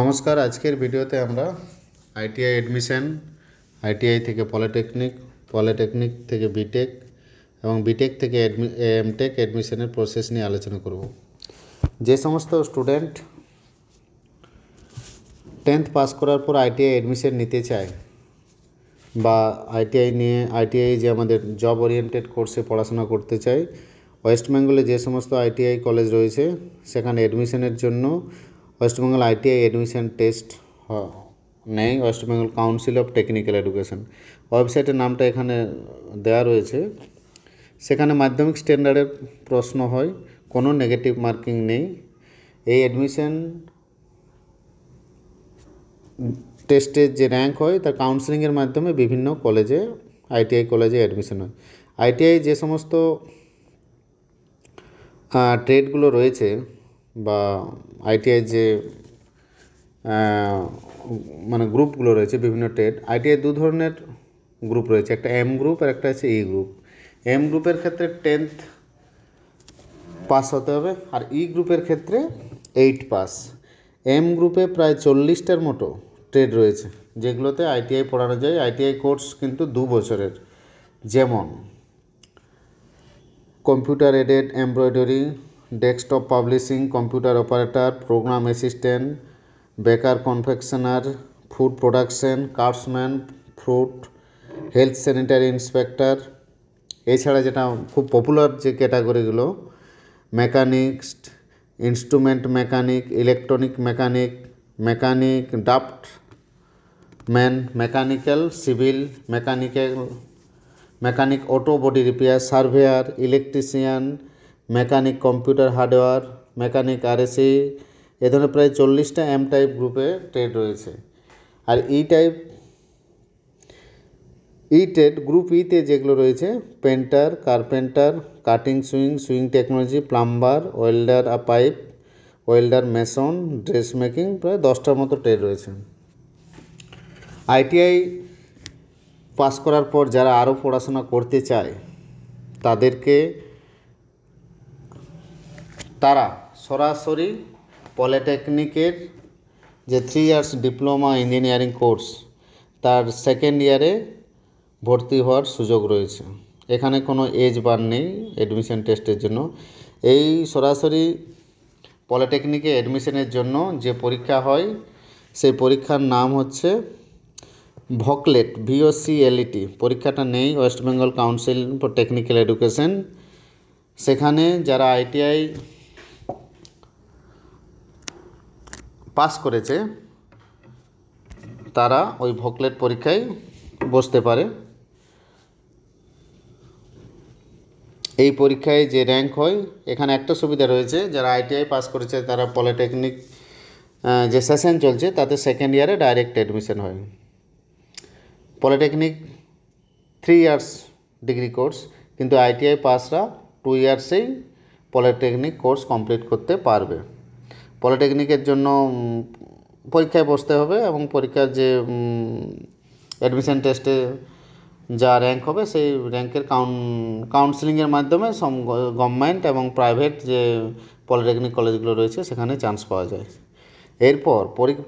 নমস্কার আজকের ভিডিওতে আমরা আইটিআই অ্যাডমিশান আইটিআই থেকে পলিটেকনিক পলিটেকনিক থেকে বিটেক এবং বিটেক থেকে এমটেক অ্যাডমিশানের প্রসেস নিয়ে আলোচনা করব যে সমস্ত স্টুডেন্ট টেন্থ পাস করার পর আইটিআই অ্যাডমিশান নিতে চায় বা আইটিআই নিয়ে আইটিআই যে আমাদের জব ওরিয়েন্টেড কোর্সে পড়াশোনা করতে চায় ওয়েস্ট বেঙ্গলে যে সমস্ত আইটিআই কলেজ রয়েছে সেখানে অ্যাডমিশানের জন্য West Bengal ITI admission test নেয় Bengal council of technical education ওয়েবসাইটের নামটা এখানে দেওয়া রয়েছে সেখানে মাধ্যমিক স্ট্যান্ডার্ডের প্রশ্ন হয় কোনো নেগেটিভ মার্কিং নেই এই অ্যাডমিশন টেস্টের যে র্যাঙ্ক হয় তার কাউন্সিলিংয়ের মাধ্যমে বিভিন্ন কলেজে আইটিআই কলেজে অ্যাডমিশন হয় আইটিআই যে সমস্ত ট্রেডগুলো রয়েছে বা আইটিআই যে মানে গ্রুপগুলো রয়েছে বিভিন্ন টেট আইটিআই দু ধরনের গ্রুপ রয়েছে একটা এম গ্রুপ আর একটা আছে ই গ্রুপ এম গ্রুপের ক্ষেত্রে টেন্থ পাস হতে হবে আর ই e গ্রুপের ক্ষেত্রে এইট পাস এম গ্রুপে প্রায় চল্লিশটার মতো ট্রেড রয়েছে যেগুলোতে আইটিআই পড়ানো যায় আইটিআই কোর্স কিন্তু দু বছরের যেমন computer aided embroidery desktop publishing computer operator program assistant baker confectioner food production craftsman fruit health sanitary inspector এছাড়া যেটা খুব পপুলার যে ক্যাটাগরিগুলো mechanics instrument mechanic electronic mechanic mechanic draughtsman mechanical civil mechanical mechanic auto body repair surveyor electrician mechanic computer hardware mechanic RAC e, এ ধরনের প্রায় চল্লিশটা M type গ্রুপে ট্রেড রয়েছে আর E type E trade group ইতে যেগুলো রয়েছে painter carpenter cutting sewing sewing technology plumber welder আর pipe welder mason dress making প্রায় দশটার মতো ট্রেড রয়েছে আইটিআই পাস করার পর যারা আরও পড়াশোনা করতে চায় তাদেরকে তারা সরাসরি পলিটেকনিকের যে three years diploma engineering course তার সেকেন্ড ইয়ারে ভর্তি হওয়ার সুযোগ রয়েছে এখানে কোনো এজ বার নেই অ্যাডমিশন টেস্টের জন্য এই সরাসরি পলিটেকনিকে অ্যাডমিশনের জন্য যে পরীক্ষা হয় সেই পরীক্ষার নাম হচ্ছে ভকলেট ভিওসিএলইটি e পরীক্ষাটা নেই West Bengal council for technical education সেখানে যারা আইটিআই পাস করেছে তারা ওই ভোকলেট পরীক্ষায় বসতে পারে এই পরীক্ষায় যে র্যাঙ্ক হয় এখানে একটা সুবিধা রয়েছে যারা আইটিআই পাস করেছে তারা পলিটেকনিক যে সেশন চলছে তাতে সেকেন্ড ইয়ারে ডাইরেক্ট অ্যাডমিশন হয় polytechnic three years degree course কিন্তু আইটিআই পাসরা টু ইয়ার্সেই পলিটেকনিক কোর্স কমপ্লিট করতে পারবে পলিটেকনিকের জন্য পরীক্ষায় বসতে হবে এবং পরীক্ষার যে অ্যাডমিশন টেস্টে যা র্যাঙ্ক হবে সেই র্যাঙ্কের কাউন কাউন্সিলিংয়ের মাধ্যমে সম গভর্নমেন্ট এবং প্রাইভেট যে পলিটেকনিক কলেজগুলো রয়েছে সেখানে চান্স পাওয়া যায় এরপর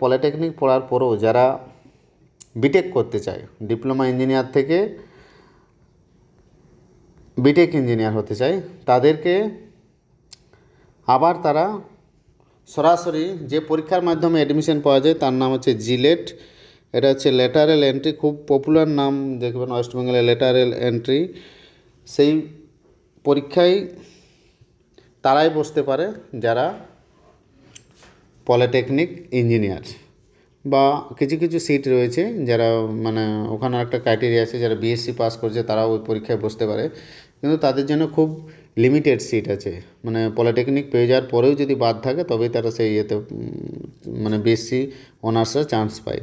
পলিটেকনিক পড়ার পরও যারা বিটেক করতে চায় ডিপ্লোমা ইঞ্জিনিয়ার থেকে বিটেক ইঞ্জিনিয়ার হতে চায় তাদেরকে আবার তারা সরাসরি যে পরীক্ষার মাধ্যমে অ্যাডমিশন পাওয়া যায় তার নাম হচ্ছে জিলেট এটা হচ্ছে লেটারেল এন্ট্রি খুব পপুলার নাম দেখবেন ওয়েস্টবেঙ্গলে লেটারেল এন্ট্রি সেই পরীক্ষায় তারাই বসতে পারে যারা পলিটেকনিক ইঞ্জিনিয়ার বা কিছু কিছু সিট রয়েছে যারা মানে ওখানে একটা ক্রাইটেরিয়া আছে যারা বিএসসি পাস করছে তারা ওই পরীক্ষায় বসতে পারে কিন্তু তাদের জন্য খুব লিমিটেড সিট আছে মানে পলিটেকনিক পেয়ে যাওয়ার পরেও যদি বাদ থাকে তবেই তারা সেই ইয়েতে মানে বিএসসি অনার্সরা চান্স পায়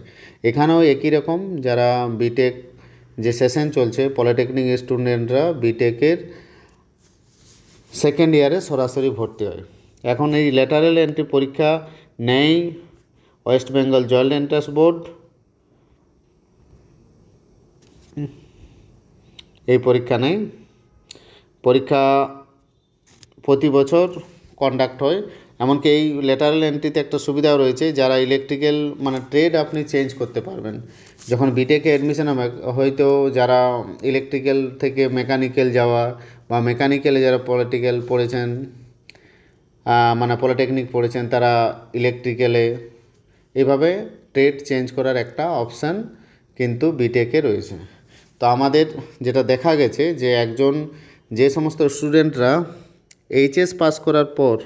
এখানেও একই রকম যারা বিটেক যে সেশন চলছে পলিটেকনিক স্টুডেন্টরা বিটেকের সেকেন্ড ইয়ারে সরাসরি ভর্তি হয় এখন এই লেটারেল এন্ট্রি পরীক্ষা নেয় West Bengal joint entrance board এই পরীক্ষা নেই পরীক্ষা প্রতি বছর কন্ডাক্ট হয় এমনকি এই লেটারাল এন্ট্রিতে একটা সুবিধাও রয়েছে যারা ইলেকট্রিক্যাল মানে ট্রেড আপনি চেঞ্জ করতে পারবেন যখন বিটেকে অ্যাডমিশন হবে হয়তো যারা ইলেকট্রিক্যাল থেকে মেকানিক্যাল যাওয়া বা মেকানিক্যালে যারা পলিটিক্যাল পড়েছেন মানে পলিটেকনিক পড়েছেন তারা ইলেকট্রিক্যালে এভাবে ট্রেড চেঞ্জ করার একটা অপশান কিন্তু বিটেকে রয়েছে তো আমাদের যেটা দেখা গেছে যে একজন যে সমস্ত স্টুডেন্টরা এইচএস পাস করার পর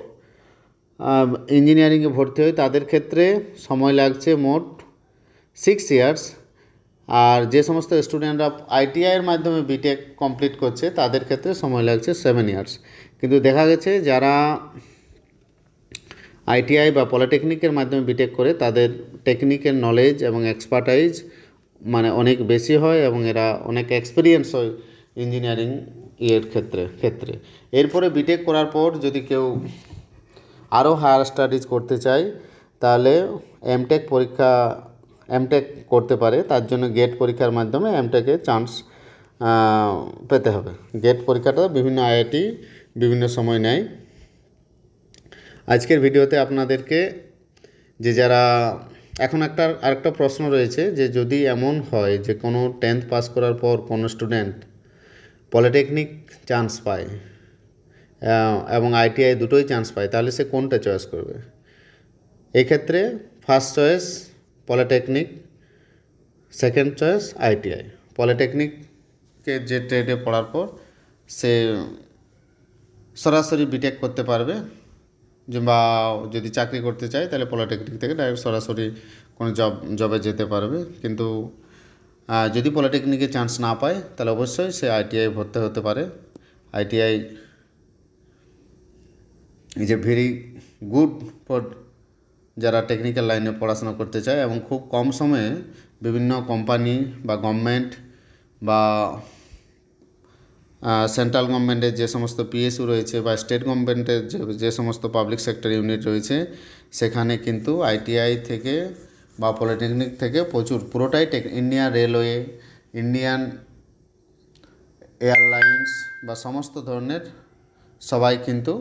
ইঞ্জিনিয়ারিংয়ে ভর্তি হয় তাদের ক্ষেত্রে সময় লাগছে মোট সিক্স ইয়ার্স আর যে সমস্ত স্টুডেন্টরা আইটিআইয়ের মাধ্যমে বিটেক কমপ্লিট করছে তাদের ক্ষেত্রে সময় লাগছে সেভেন ইয়ার্স কিন্তু দেখা গেছে যারা আইটিআই বা পলিটেকনিকের মাধ্যমে বিটেক করে তাদের টেকনিক্যাল নলেজ এবং এক্সপার্টাইজ মানে অনেক বেশি হয় এবং এরা অনেক এক্সপিরিয়েন্স হয় ইঞ্জিনিয়ারিং ইয়ের ক্ষেত্রে ক্ষেত্রে এরপরে বিটেক করার পর যদি কেউ আরও হায়ার স্টাডিজ করতে চায় তাহলে এমটেক পরীক্ষা এমটেক করতে পারে তার জন্য গেট পরীক্ষার মাধ্যমে এমটেকে চান্স পেতে হবে গেট পরীক্ষাটা বিভিন্ন আইআইটি বিভিন্ন সময় নেয় আজকের ভিডিওতে আপনাদেরকে যে যারা এখন একটা আরেকটা প্রশ্ন রয়েছে যে যদি এমন হয় যে কোনো টেন্থ পাস করার পর কোনো স্টুডেন্ট পলিটেকনিক চান্স পায় এবং আইটিআই দুটোই চান্স পায় তাহলে সে কোনটা চয়েস করবে এক্ষেত্রে first choice polytechnic second choice ITI পলিটেকনিককে যে ট্রেডে পড়ার পর সে সরাসরি বিটেক করতে পারবে কিংবা যদি চাকরি করতে চায় তাহলে পলিটেকনিক থেকে ডাইরেক্ট সরাসরি কোনো জব জবে যেতে পারবে কিন্তু যদি পলিটেকনিকে চান্স না পায় তাহলে অবশ্যই সে আইটিআই ভর্তি হতে পারে ITI is a very good for যারা টেকনিক্যাল লাইনে পড়াশোনা করতে চায় এবং খুব কম সময়ে বিভিন্ন কোম্পানি বা গভর্নমেন্ট বা সেন্ট্রাল গভর্নমেন্টের যে সমস্ত পিএসইউ রয়েছে বা স্টেট গভর্নমেন্টের যে যে সমস্ত পাবলিক সেক্টর ইউনিট রয়েছে সেখানে কিন্তু আইটিআই থেকে বা পলিটেকনিক থেকে প্রচুর পুরোটাই tech Indian railway Indian airlines বা সমস্ত ধরনের সবাই কিন্তু